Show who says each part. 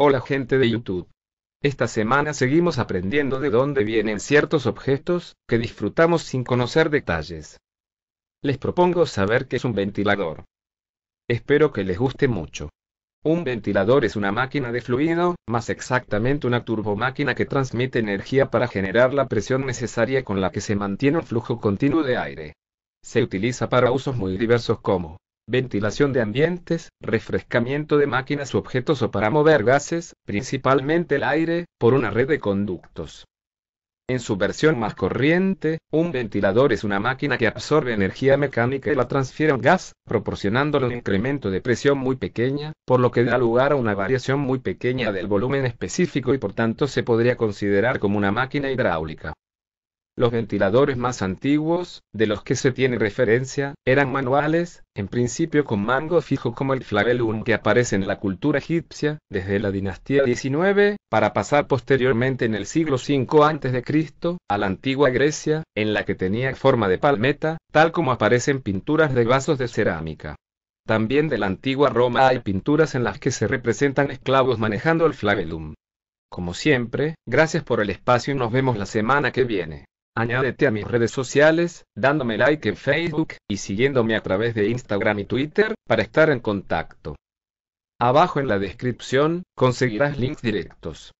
Speaker 1: Hola gente de YouTube. Esta semana seguimos aprendiendo de dónde vienen ciertos objetos, que disfrutamos sin conocer detalles. Les propongo saber qué es un ventilador. Espero que les guste mucho. Un ventilador es una máquina de fluido, más exactamente una turbomáquina que transmite energía para generar la presión necesaria con la que se mantiene un flujo continuo de aire. Se utiliza para usos muy diversos como ventilación de ambientes, refrescamiento de máquinas u objetos o para mover gases, principalmente el aire, por una red de conductos. En su versión más corriente, un ventilador es una máquina que absorbe energía mecánica y la transfiere a un gas, proporcionándole un incremento de presión muy pequeña, por lo que da lugar a una variación muy pequeña del volumen específico y por tanto se podría considerar como una máquina hidráulica. Los ventiladores más antiguos, de los que se tiene referencia, eran manuales, en principio con mango fijo como el flabellum que aparece en la cultura egipcia, desde la dinastía XIX, para pasar posteriormente en el siglo V a.C., a la antigua Grecia, en la que tenía forma de palmeta, tal como aparecen pinturas de vasos de cerámica. También de la antigua Roma hay pinturas en las que se representan esclavos manejando el flabellum. Como siempre, gracias por el espacio y nos vemos la semana que viene. Añádete a mis redes sociales, dándome like en Facebook y siguiéndome a través de Instagram y Twitter para estar en contacto. Abajo en la descripción conseguirás links directos.